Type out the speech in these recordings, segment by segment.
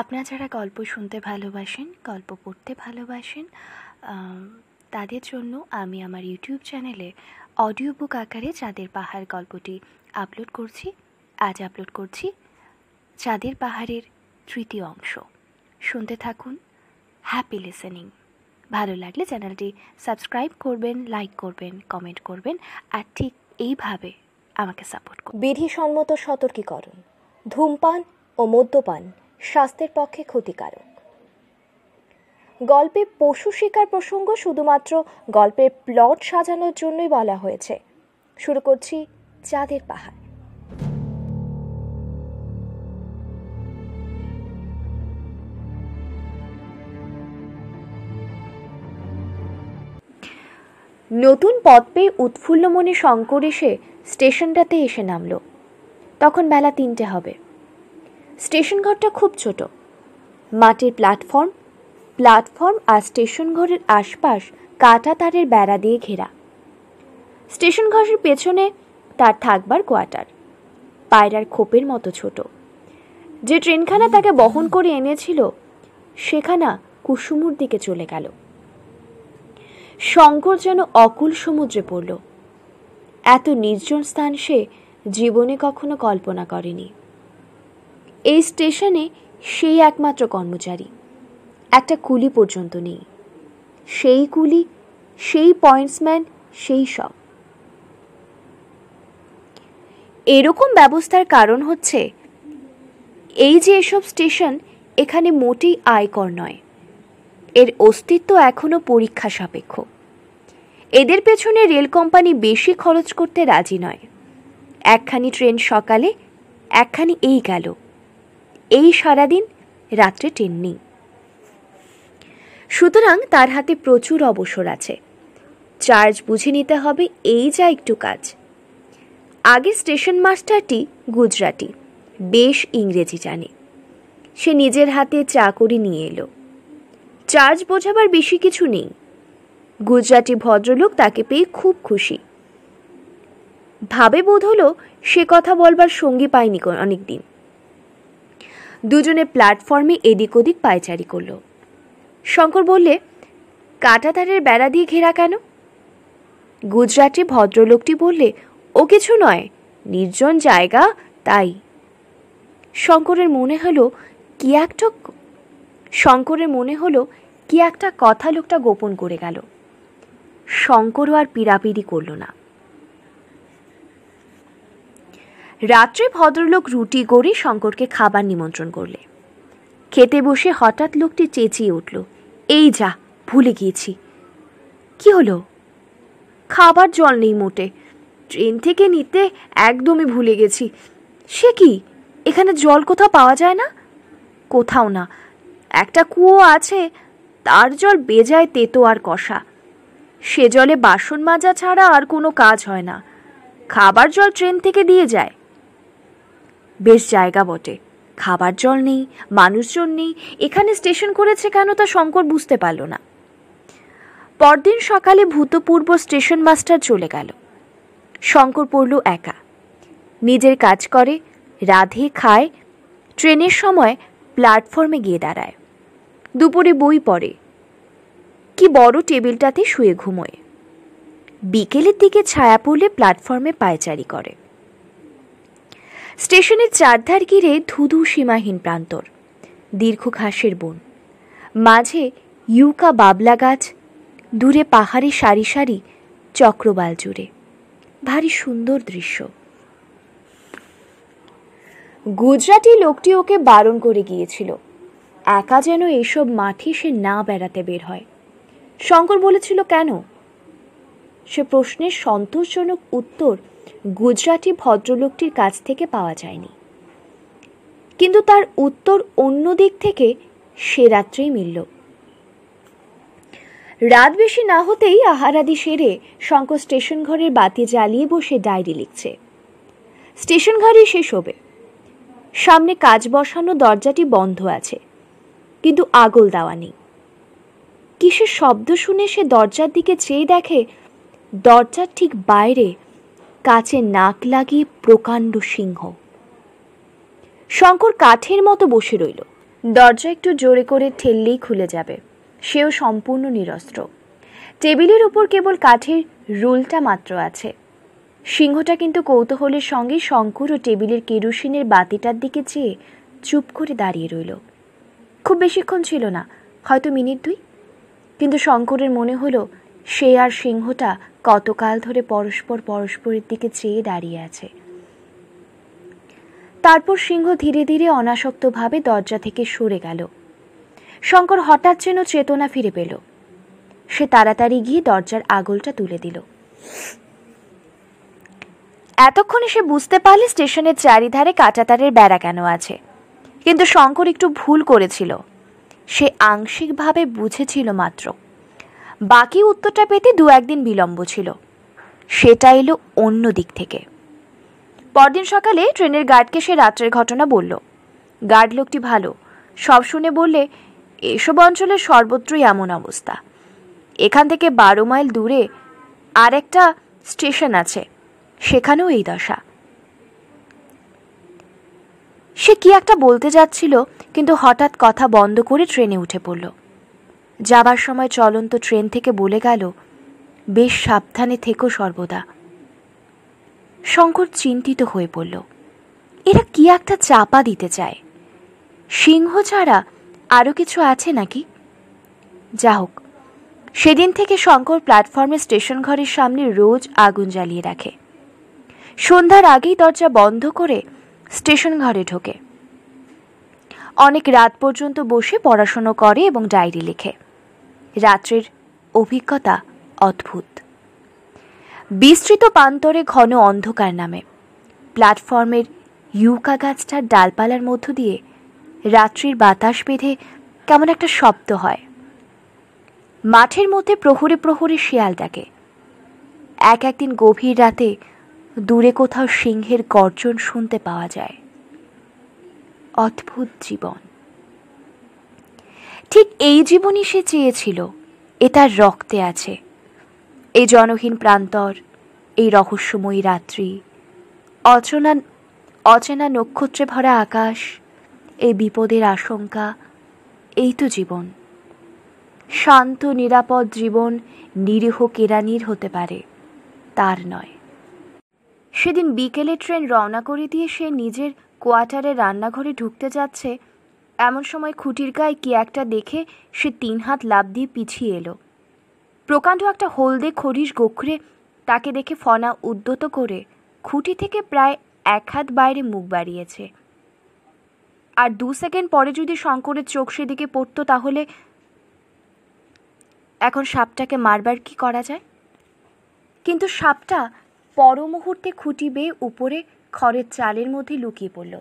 আপনারা যারা গল্প শুনতে ভালোবাসেন গল্প পড়তে ভালোবাসেন তাদের জন্য আমি আমার ইউটিউব চ্যানেলে অডিও বুক আকারে চাঁদের পাহাড় গল্পটি আপলোড করছি আজ আপলোড করছি চাঁদের পাহাড়ের তৃতীয় অংশ শুনতে থাকুন হ্যাপি লিসেনিং ভালো লাগলে চ্যানেলটি সাবস্ক্রাইব করবেন লাইক করবেন কমেন্ট করবেন আর ঠিক এইভাবে আমাকে সাপোর্ট করুন বিধিসম্মত সতর্কীকরণ ধূমপান ও মদ্যপান স্বাস্থ্যের পক্ষে ক্ষতিকারক গল্পে পশু শিকার প্রসঙ্গ শুধুমাত্র গল্পের প্লট সাজানোর জন্যই বলা হয়েছে শুরু করছি চাঁদের পাহাড় নতুন পথ পেয়ে উৎফুল্ল মনে শঙ্কর এসে স্টেশনটাতে এসে নামল তখন বেলা তিনটে হবে স্টেশন ঘরটা খুব ছোট মাটির প্ল্যাটফর্ম প্ল্যাটফর্ম আর স্টেশন ঘরের আশপাশ কাটা তারের বেড়া দিয়ে ঘেরা স্টেশন ঘরের পেছনে তার থাকবার কোয়ার্টার পায়রার খোপের মতো ছোট যে ট্রেনখানা তাকে বহন করে এনেছিল সেখানা কুসুমুর দিকে চলে গেল শঙ্কর যেন অকুল সমুদ্রে পড়ল এত নির্জন স্থান সে জীবনে কখনো কল্পনা করেনি এই স্টেশনে সেই একমাত্র কর্মচারী একটা কুলি পর্যন্ত নেই সেই কুলি সেই পয়েন্টসম্যান সেই সব এরকম ব্যবস্থার কারণ হচ্ছে এই যে এসব স্টেশন এখানে মোটেই আয়কর নয় এর অস্তিত্ব এখনও পরীক্ষা সাপেক্ষ এদের পেছনে রেল কোম্পানি বেশি খরচ করতে রাজি নয় একখানি ট্রেন সকালে একখানি এই গেল এই সারাদিন রাত্রে ট্রেন নেই সুতরাং তার হাতে প্রচুর অবসর আছে চার্জ বুঝে নিতে হবে এই যা একটু কাজ আগে স্টেশন মাস্টারটি গুজরাটি বেশ ইংরেজি জানে সে নিজের হাতে চা করে নিয়ে এলো চার্জ বোঝাবার বেশি কিছু নেই গুজরাটি ভদ্রলোক তাকে পেয়ে খুব খুশি ভাবে বোধ হলো সে কথা বলবার সঙ্গী পায়নি অনেকদিন দুজনে প্ল্যাটফর্মে এদিক ওদিক পায়চারি করল শঙ্কর বললে কাটাতারের বেড়া দিয়ে ঘেরা কেন গুজরাটি ভদ্রলোকটি বললে ও কিছু নয় নির্জন জায়গা তাই শঙ্করের মনে হলো কি একটা শঙ্করের মনে হলো কি একটা কথা লোকটা গোপন করে গেল শঙ্করও আর পিড়াপিড়ি করল না রাত্রে ভদ্রলোক রুটি গড়ে শঙ্করকে খাবার নিমন্ত্রণ করলে খেতে বসে হঠাৎ লোকটি চেঁচিয়ে উঠল এই যা ভুলে গিয়েছি কি হলো খাবার জল নেই মোটে ট্রেন থেকে নিতে একদমই ভুলে গেছি সে কি এখানে জল কোথাও পাওয়া যায় না কোথাও না একটা কুয়ো আছে তার জল বেজায় তেতো আর কষা সে জলে বাসন মাজা ছাড়া আর কোনো কাজ হয় না খাবার জল ট্রেন থেকে দিয়ে যায় বেশ জায়গা বটে খাবার জল নেই মানুষজন নেই এখানে স্টেশন করেছে কেন তা শঙ্কর বুঝতে পারল না পরদিন সকালে ভূতপূর্ব স্টেশন মাস্টার চলে গেল শঙ্কর পড়ল একা নিজের কাজ করে রাধে খায় ট্রেনের সময় প্ল্যাটফর্মে গিয়ে দাঁড়ায় দুপুরে বই পড়ে কি বড় টেবিলটাতে শুয়ে ঘুমোয় বিকেলের দিকে ছায়া পড়লে প্ল্যাটফর্মে পায়চারি করে স্টেশনের চারধার ঘিরে ধুধু সীমাহীন প্রান্তর দীর্ঘ ঘাসের বন মাঝে ইউকা বাবলা গাছ দূরে পাহাড়ে সারি সারি চক্রবাল জুড়ে ভারী সুন্দর দৃশ্য গুজরাটি লোকটি ওকে বারণ করে গিয়েছিল একা যেন এসব মাঠে সে না বেড়াতে বের হয় শঙ্কর বলেছিল কেন সে প্রশ্নের সন্তোষজনক উত্তর গুজরাটি ভদ্রলোকটির কাছ থেকে পাওয়া যায়নি কিন্তু তার উত্তর অন্য দিক থেকে সে রাত্রেই মিলল রাত বেশি না হতেই আহারাদি সেরে শঙ্কর স্টেশন ঘরের বাতি জ্বালিয়ে বসে ডায়েরি লিখছে স্টেশন ঘরে সে শোবে সামনে কাজ বসানো দরজাটি বন্ধ আছে কিন্তু আগল দেওয়া নেই কিসের শব্দ শুনে সে দরজার দিকে চেয়ে দেখে দরজার ঠিক বাইরে কাছে নাক লাগিয়ে প্রকাণ্ড সিংহ শঙ্কর কাঠের মতো বসে রইল দরজা একটু জোরে করে ঠেললেই খুলে যাবে সেও সম্পূর্ণ নিরস্ত্র টেবিলের উপর কেবল কাঠের রুলটা মাত্র আছে সিংহটা কিন্তু কৌতূহলের সঙ্গে শঙ্কর ও টেবিলের কেরোসিনের বাতিটার দিকে চেয়ে চুপ করে দাঁড়িয়ে রইল খুব বেশিক্ষণ ছিল না হয়তো মিনিট দুই কিন্তু শঙ্করের মনে হলো সে আর সিংহটা কতকাল ধরে পরস্পর পরস্পরের দিকে চেয়ে দাঁড়িয়ে আছে তারপর সিংহ ধীরে ধীরে অনাসক্তভাবে দরজা থেকে সরে গেল শঙ্কর হঠাৎ যেন চেতনা ফিরে পেল সে তাড়াতাড়ি গিয়ে দরজার আগলটা তুলে দিল এতক্ষণে সে বুঝতে পারলে স্টেশনের চারিধারে কাঁটাতারের বেড়া কেন আছে কিন্তু শঙ্কর একটু ভুল করেছিল সে আংশিকভাবে বুঝেছিল মাত্র বাকি উত্তরটা পেতে দু একদিন বিলম্ব ছিল সেটা এলো অন্য দিক থেকে পরদিন সকালে ট্রেনের গার্ডকে সে রাত্রের ঘটনা বলল গার্ড লোকটি ভালো সব শুনে বললে এসব অঞ্চলের সর্বত্রই এমন অবস্থা এখান থেকে বারো মাইল দূরে আর একটা স্টেশন আছে সেখানেও এই দশা সে কি একটা বলতে যাচ্ছিল কিন্তু হঠাৎ কথা বন্ধ করে ট্রেনে উঠে পড়ল যাবার সময় চলন্ত ট্রেন থেকে বলে গেল বেশ সাবধানে থেকো সর্বদা শঙ্কর চিন্তিত হয়ে পড়ল এরা কি একটা চাপা দিতে চায় সিংহ ছাড়া আরও কিছু আছে নাকি যা হোক সেদিন থেকে শঙ্কর প্ল্যাটফর্মে স্টেশন ঘরের সামনে রোজ আগুন জ্বালিয়ে রাখে সন্ধ্যার আগেই দরজা বন্ধ করে স্টেশন ঘরে ঢোকে অনেক রাত পর্যন্ত বসে পড়াশুনো করে এবং ডায়েরি লেখে রাত্রের অভিজ্ঞতা অদ্ভুত বিস্তৃত প্রান্তরে ঘন অন্ধকার নামে প্ল্যাটফর্মের ইউকা গাছটার ডালপালার মধ্য দিয়ে রাত্রির বাতাস বেঁধে কেমন একটা শব্দ হয় মাঠের মধ্যে প্রহরে প্রহরে শিয়াল ডাকে এক একদিন গভীর রাতে দূরে কোথাও সিংহের গর্জন শুনতে পাওয়া যায় অদ্ভুত জীবন ঠিক এই জীবনই সে চেয়েছিল এ তার রক্তে আছে এই জনহীন প্রান্তর এই রহস্যময়ী রাত্রি অচনা অচেনা নক্ষত্রে ভরা আকাশ এই বিপদের আশঙ্কা এই তো জীবন শান্ত নিরাপদ জীবন নিরীহ কেরানির হতে পারে তার নয় সেদিন বিকেলে ট্রেন রওনা করে দিয়ে সে নিজের কোয়ার্টারে রান্নাঘরে ঢুকতে যাচ্ছে এমন সময় খুঁটির গায়ে কি একটা দেখে সে তিন হাত লাভ দিয়ে পিছিয়ে এলো প্রকাণ্ড একটা হলদে খরিশ গোখরে তাকে দেখে ফনা উদ্যত করে খুঁটি থেকে প্রায় এক হাত বাইরে মুখ বাড়িয়েছে আর দু সেকেন্ড পরে যদি শঙ্করের চোখ সেদিকে পড়তো তাহলে এখন সাপটাকে মারবার কি করা যায় কিন্তু সাপটা পর মুহূর্তে খুঁটি বেয়ে উপরে খড়ের চালের মধ্যে লুকিয়ে পড়ল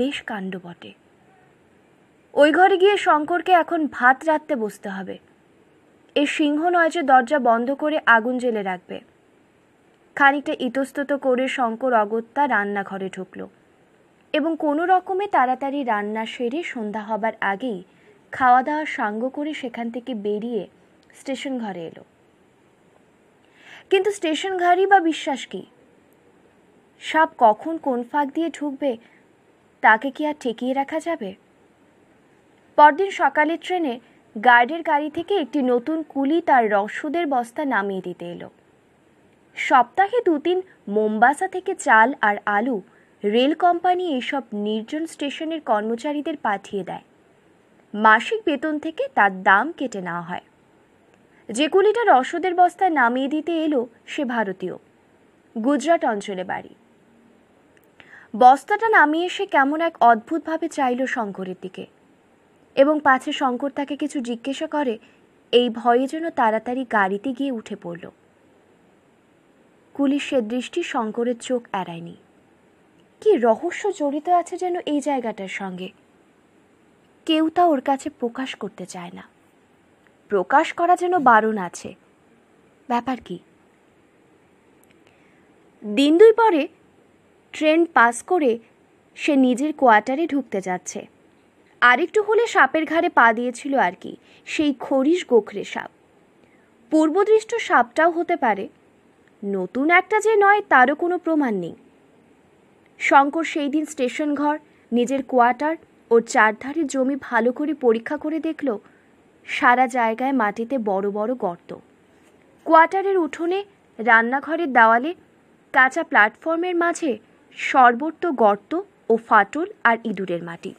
বেশ কাণ্ড বটে ওই ঘরে গিয়ে শঙ্করকে এখন ভাত রাঁধতে বসতে হবে এ সিংহ নয় যে দরজা বন্ধ করে আগুন জেলে রাখবে খানিকটা ইতস্তত করে শঙ্কর অগত্যা রান্নাঘরে ঢুকল এবং কোনো রকমে তাড়াতাড়ি রান্না সেরে সন্ধ্যা হবার আগেই খাওয়া দাওয়া সাঙ্গ করে সেখান থেকে বেরিয়ে স্টেশন ঘরে এলো কিন্তু স্টেশন ঘাড়ি বা বিশ্বাস কি সাপ কখন কোন ফাঁক দিয়ে ঢুকবে তাকে কি আর ঠেকিয়ে রাখা যাবে পরদিন সকালে ট্রেনে গার্ডের গাড়ি থেকে একটি নতুন কুলি তার রসদের বস্তা নামিয়ে দিতে এলো সপ্তাহে দু তিন মোমবাসা থেকে চাল আর আলু রেল কোম্পানি এইসব নির্জন স্টেশনের কর্মচারীদের পাঠিয়ে দেয় মাসিক বেতন থেকে তার দাম কেটে নেওয়া হয় যে কুলিটা রসদের বস্তা নামিয়ে দিতে এলো সে ভারতীয় গুজরাট অঞ্চলে বাড়ি বস্তাটা নামিয়ে সে কেমন এক অদ্ভুতভাবে চাইল শঙ্করের দিকে এবং পাছে শঙ্কর তাকে কিছু জিজ্ঞাসা করে এই ভয়ে যেন তাড়াতাড়ি গাড়িতে গিয়ে উঠে পড়ল কুলিশ সে দৃষ্টি শঙ্করের চোখ এড়ায়নি কি রহস্য জড়িত আছে যেন এই জায়গাটার সঙ্গে কেউ তা ওর কাছে প্রকাশ করতে চায় না প্রকাশ করা যেন বারণ আছে ব্যাপার কি দিন দুই পরে ট্রেন পাস করে সে নিজের কোয়ার্টারে ঢুকতে যাচ্ছে আরেকটু হলে সাপের ঘাড়ে পা দিয়েছিল আর কি সেই খরিশ গোখরে সাপ পূর্বদৃষ্ট সাপটাও হতে পারে নতুন একটা যে নয় তারও কোনো প্রমাণ নেই শঙ্কর সেই দিন স্টেশন ঘর নিজের কোয়ার্টার ও চারধারে জমি ভালো করে পরীক্ষা করে দেখল সারা জায়গায় মাটিতে বড় বড় গর্ত কোয়ার্টারের উঠোনে রান্নাঘরের দেওয়ালে কাঁচা প্ল্যাটফর্মের মাঝে সর্বত্র গর্ত ও ফাটল আর ইঁদুরের মাটি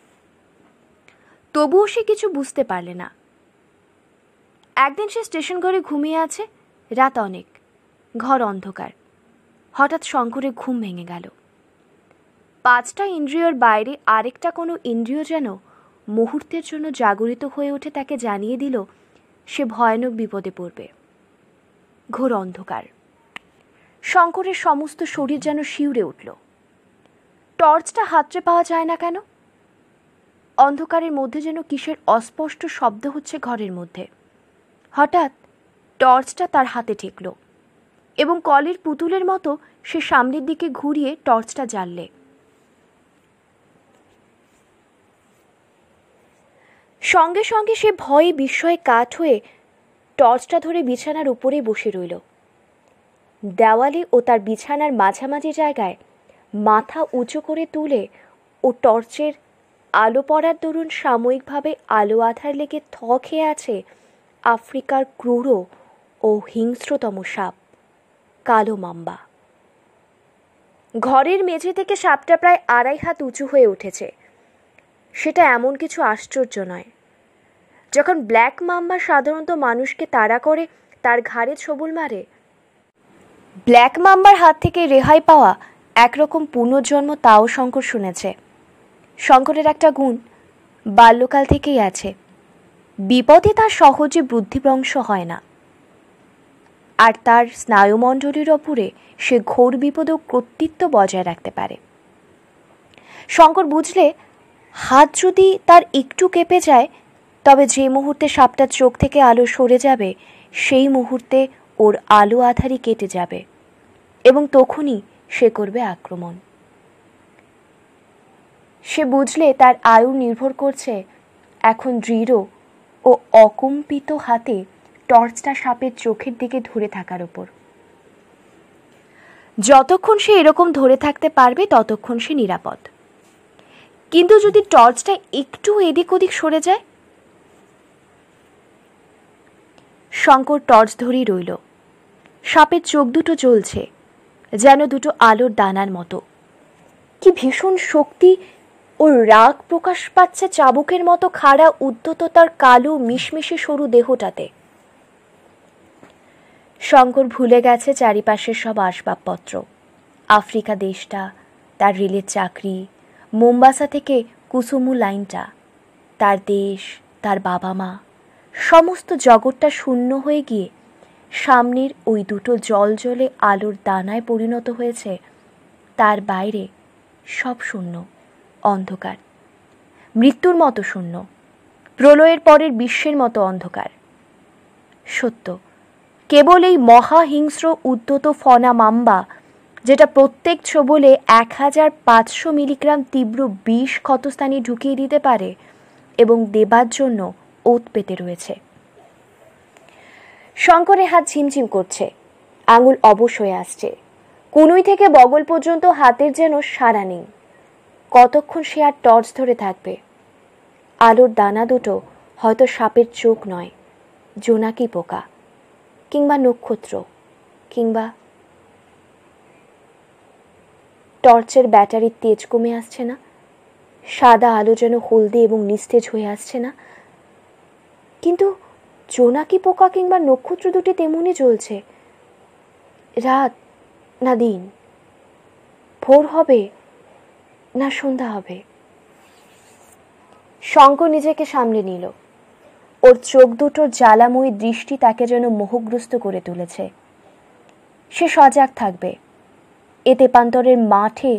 তবুও সে কিছু বুঝতে পারলে না একদিন সে স্টেশন ঘরে ঘুমিয়ে আছে রাত অনেক ঘর অন্ধকার হঠাৎ শঙ্করের ঘুম ভেঙে গেল পাঁচটা ইন্দ্রিয়র বাইরে আরেকটা কোনো ইন্দ্রিয় যেন মুহূর্তের জন্য জাগরিত হয়ে ওঠে তাকে জানিয়ে দিল সে ভয়ানক বিপদে পড়বে ঘোর অন্ধকার শঙ্করের সমস্ত শরীর যেন শিউরে উঠল টর্চটা হাতড়ে পাওয়া যায় না কেন অন্ধকারের মধ্যে যেন কিসের অস্পষ্ট শব্দ হচ্ছে ঘরের মধ্যে হঠাৎ টর্চটা তার হাতে ঠেকল এবং কলের পুতুলের মতো সে সামনের দিকে ঘুরিয়ে টর্চটা জ্বাললে সঙ্গে সঙ্গে সে ভয়ে বিস্ময়ে কাঠ হয়ে টর্চটা ধরে বিছানার উপরে বসে রইল দেওয়ালে ও তার বিছানার মাঝামাঝি জায়গায় মাথা উঁচু করে তুলে ও টর্চের আলো পড়ার দরুন সাময়িকভাবে আলো আধার লেগে থ খেয়ে আছে আফ্রিকার ক্রূর ও হিংস্রতম সাপ কালো মাম্বা ঘরের মেঝে থেকে সাপটা প্রায় আড়াই হাত উঁচু হয়ে উঠেছে সেটা এমন কিছু আশ্চর্য নয় যখন ব্ল্যাক মাম্বা সাধারণত মানুষকে তাড়া করে তার ঘাড়ে ছবুল মারে ব্ল্যাক মাম্বার হাত থেকে রেহাই পাওয়া একরকম পুনর্জন্ম তাও শঙ্কর শুনেছে শঙ্করের একটা গুণ বাল্যকাল থেকেই আছে বিপদে তার সহজে বুদ্ধিভ্রংশ হয় না আর তার স্নায়ুমণ্ডলীর ওপরে সে ঘোর বিপদেও কর্তৃত্ব বজায় রাখতে পারে শঙ্কর বুঝলে হাত যদি তার একটু কেঁপে যায় তবে যে মুহূর্তে সাপটার চোখ থেকে আলো সরে যাবে সেই মুহূর্তে ওর আলো আধারি কেটে যাবে এবং তখনই সে করবে আক্রমণ সে বুঝলে তার আয়ু নির্ভর করছে এখন দৃঢ় ও অকম্পিত হাতে টর্চটা সাপের চোখের দিকে ধরে থাকার ওপর যতক্ষণ সে এরকম ধরে থাকতে পারবে ততক্ষণ সে নিরাপদ কিন্তু যদি টর্চটা একটু এদিক ওদিক সরে যায় শঙ্কর টর্চ ধরেই রইল সাপের চোখ দুটো জ্বলছে যেন দুটো আলোর দানার মতো কি ভীষণ শক্তি ওর রাগ প্রকাশ পাচ্ছে চাবুকের মতো খাড়া উদ্যততার কালো মিশমিশে সরু দেহটাতে শঙ্কর ভুলে গেছে চারিপাশের সব আসবাবপত্র আফ্রিকা দেশটা তার রেলের চাকরি মোম্বাসা থেকে কুসুমু লাইনটা তার দেশ তার বাবা মা সমস্ত জগৎটা শূন্য হয়ে গিয়ে সামনের ওই দুটো জল জলে আলোর দানায় পরিণত হয়েছে তার বাইরে সব শূন্য অন্ধকার মৃত্যুর মতো শূন্য প্রলয়ের পরের বিশ্বের মতো অন্ধকার সত্য কেবল এই মহাহিংস্র উদ্যত ফনা মাম্বা যেটা প্রত্যেক ছোবলে এক হাজার পাঁচশো মিলিগ্রাম তীব্র বিষ ক্ষতস্থানে ঢুকিয়ে দিতে পারে এবং দেবার জন্য ওত পেতে রয়েছে শঙ্করের হাত ঝিমঝিম করছে আঙুল অবশ হয়ে আসছে কুনুই থেকে বগল পর্যন্ত হাতের যেন সারা নেই কতক্ষণ সে আর টর্চ ধরে থাকবে আলোর দানা দুটো হয়তো সাপের চোখ নয় জোনাকি পোকা কিংবা নক্ষত্র কিংবা টর্চের ব্যাটারির তেজ কমে আসছে না সাদা আলো যেন হলদে এবং নিস্তেজ হয়ে আসছে না কিন্তু জোনাকি পোকা কিংবা নক্ষত্র দুটি তেমনি চলছে রাত না দিন ভোর হবে না সন্ধ্যা হবে শঙ্কর নিজেকে সামলে নিল ওর চোখ দুটোর জ্বালাময়ী দৃষ্টি তাকে যেন মোহগ্রস্ত করে তুলেছে সে সজাগ থাকবে এতে পান্তরের মাঠে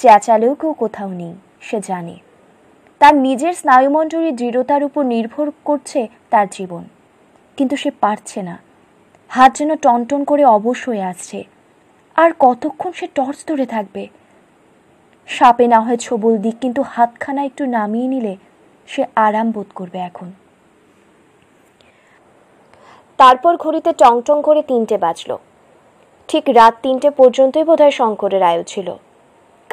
চেঁচালেও কেউ কোথাও নেই সে জানে তার নিজের স্নায়ুমণ্ডলী দৃঢ়তার উপর নির্ভর করছে তার জীবন কিন্তু সে পারছে না হাত যেন টনটন করে অবশ হয়ে আসছে আর কতক্ষণ সে টর্চ ধরে থাকবে সাপে না হয় ছবল দিক কিন্তু হাতখানা একটু নামিয়ে নিলে সে আরাম বোধ করবে এখন তারপর ঘড়িতে টংটং করে তিনটে বাজলো ঠিক রাত তিনটে পর্যন্তই বোধহয় শঙ্করের আয়ু ছিল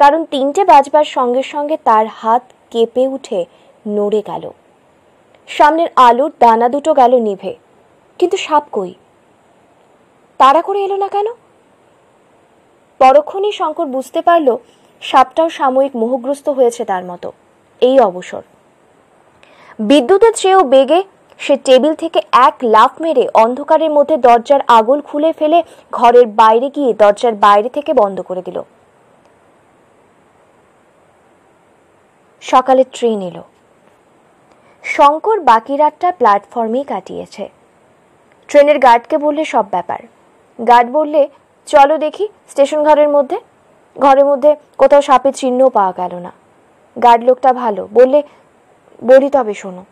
কারণ তিনটে বাজবার সঙ্গে সঙ্গে তার হাত কেঁপে উঠে নড়ে গেল সামনের আলুর দানা দুটো গেল নিভে কিন্তু সাপ কই তাড়া করে এলো না কেন পরক্ষণেই শঙ্কর বুঝতে পারল সাপটাও সাময়িক মোহগ্রস্ত হয়েছে তার মতো এই অবসর বিদ্যুতের চেয়েও বেগে সে টেবিল থেকে এক লাফ মেরে অন্ধকারের মধ্যে দরজার আগুন খুলে ফেলে ঘরের বাইরে গিয়ে দরজার বাইরে থেকে বন্ধ করে দিল সকালে ট্রেন এলো শঙ্কর বাকি রাতটা প্ল্যাটফর্মেই কাটিয়েছে ট্রেনের গার্ডকে বললে সব ব্যাপার গার্ড বললে চলো দেখি স্টেশন ঘরের মধ্যে ঘরের মধ্যে কোথাও সাপের চিহ্ন পাওয়া গেল না গার্ড লোকটা ভালো বললে বলি তবে শোনো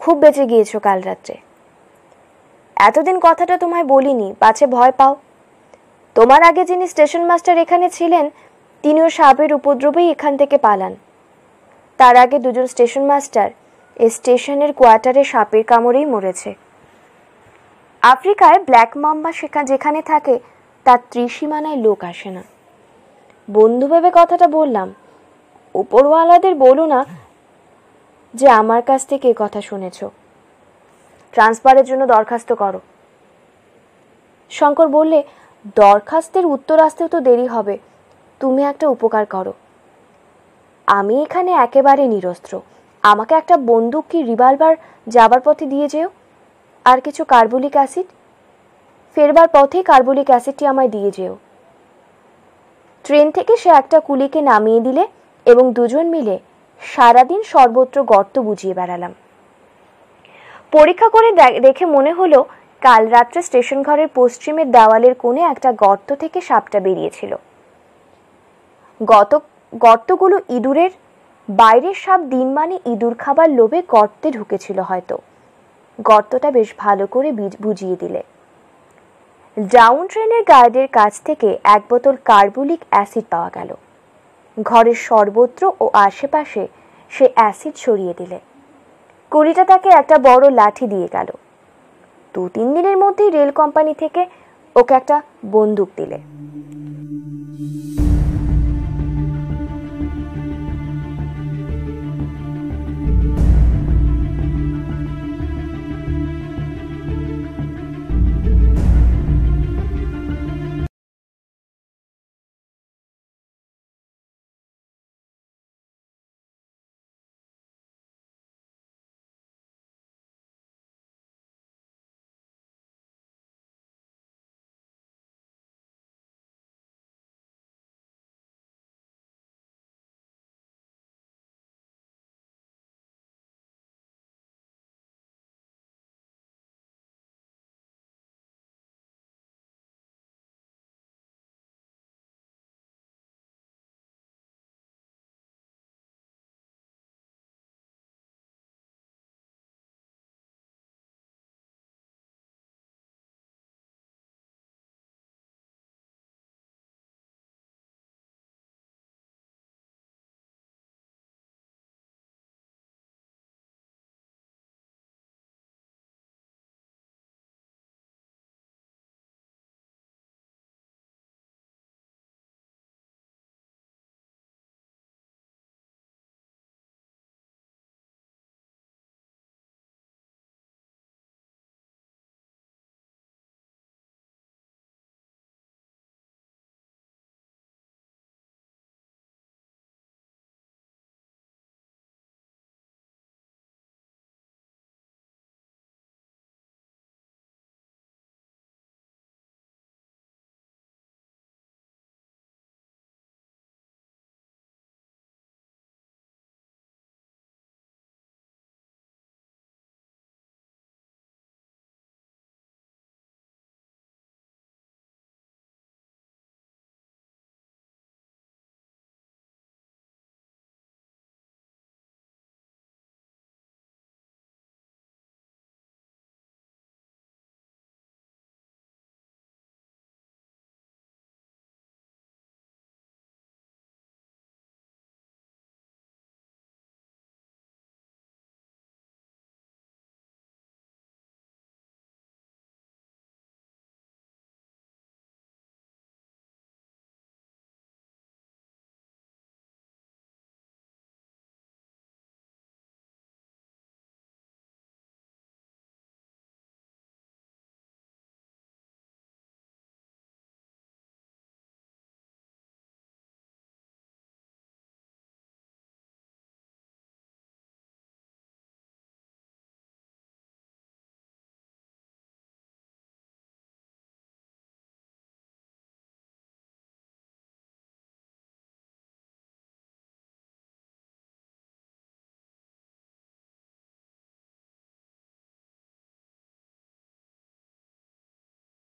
খুব বেঁচে গিয়েছো কাল রাত্রে এতদিন কথাটা তোমায় বলিনি পাছে ভয় পাও তোমার আগে যিনি স্টেশন মাস্টার এখানে ছিলেন তিনিও সাপের উপদ্রবেই এখান থেকে পালান তার আগে দুজন স্টেশন মাস্টার এই স্টেশনের কোয়ার্টারে সাপের কামড়েই মরেছে আফ্রিকায় ব্ল্যাক মাম্বা সেখানে যেখানে থাকে তার ত্রিসীমানায় লোক আসে না বন্ধু ভেবে কথাটা বললাম উপরওয়ালাদের বলো না যে আমার কাছ থেকে কথা শুনেছ ট্রান্সফারের জন্য দরখাস্ত করো শঙ্কর বললে দরখাস্তের উত্তর আসতেও তো দেরি হবে তুমি একটা উপকার করো আমি এখানে একেবারে নিরস্ত্র আমাকে একটা বন্দুক কি রিভলভার যাবার পথে দিয়ে যেও আর কিছু কার্বলিক অ্যাসিড ফেরবার পথে কার্বলিক অ্যাসিডটি আমায় দিয়ে যেও ট্রেন থেকে সে একটা কুলিকে নামিয়ে দিলে এবং দুজন মিলে সারাদিন সর্বত্র গর্ত বুঝিয়ে বেড়ালাম পরীক্ষা করে দেখে মনে হলো কাল রাত্রে স্টেশন ঘরের পশ্চিমের দেওয়ালের কোণে একটা গর্ত থেকে সাপটা বেরিয়েছিল গত গর্তগুলো ইঁদুরের বাইরের সাপ দিন মানে ইঁদুর খাবার লোভে গর্তে ঢুকেছিল হয়তো গর্তটা বেশ ভালো করে বুঝিয়ে দিলে ডাউন ট্রেনের গার্ডের কাছ থেকে এক বোতল কার্বলিক অ্যাসিড পাওয়া গেল ঘরের সর্বত্র ও আশেপাশে সে অ্যাসিড ছড়িয়ে দিলে কুড়িটা তাকে একটা বড় লাঠি দিয়ে গেল দু তিন দিনের মধ্যেই রেল কোম্পানি থেকে ওকে একটা বন্দুক দিলে